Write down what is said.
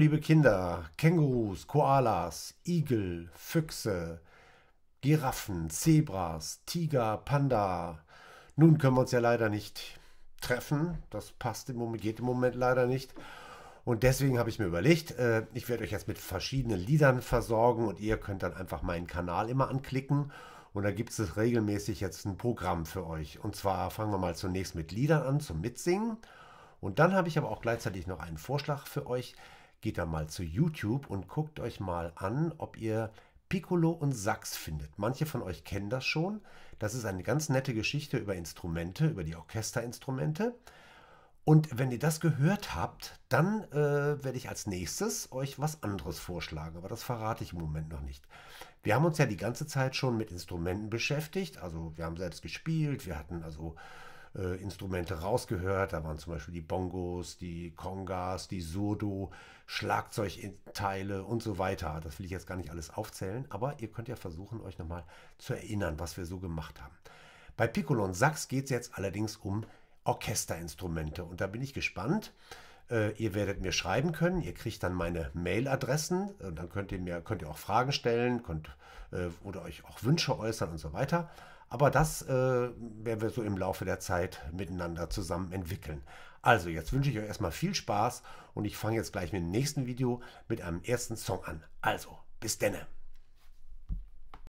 Liebe Kinder, Kängurus, Koalas, Igel, Füchse, Giraffen, Zebras, Tiger, Panda. Nun können wir uns ja leider nicht treffen. Das passt im Moment, geht im Moment leider nicht. Und deswegen habe ich mir überlegt, äh, ich werde euch jetzt mit verschiedenen Liedern versorgen und ihr könnt dann einfach meinen Kanal immer anklicken. Und da gibt es regelmäßig jetzt ein Programm für euch. Und zwar fangen wir mal zunächst mit Liedern an, zum Mitsingen. Und dann habe ich aber auch gleichzeitig noch einen Vorschlag für euch Geht da mal zu YouTube und guckt euch mal an, ob ihr Piccolo und Sax findet. Manche von euch kennen das schon. Das ist eine ganz nette Geschichte über Instrumente, über die Orchesterinstrumente. Und wenn ihr das gehört habt, dann äh, werde ich als nächstes euch was anderes vorschlagen, aber das verrate ich im Moment noch nicht. Wir haben uns ja die ganze Zeit schon mit Instrumenten beschäftigt, also wir haben selbst gespielt, wir hatten also äh, Instrumente rausgehört. Da waren zum Beispiel die Bongos, die Congas, die Sodo, Schlagzeugteile und so weiter. Das will ich jetzt gar nicht alles aufzählen, aber ihr könnt ja versuchen, euch nochmal zu erinnern, was wir so gemacht haben. Bei Piccolo und Sachs geht es jetzt allerdings um Orchesterinstrumente und da bin ich gespannt. Äh, ihr werdet mir schreiben können, ihr kriegt dann meine Mailadressen und dann könnt ihr mir könnt ihr auch Fragen stellen, könnt äh, oder euch auch Wünsche äußern und so weiter. Aber das äh, werden wir so im Laufe der Zeit miteinander zusammen entwickeln. Also jetzt wünsche ich euch erstmal viel Spaß und ich fange jetzt gleich mit dem nächsten Video mit einem ersten Song an. Also bis denne!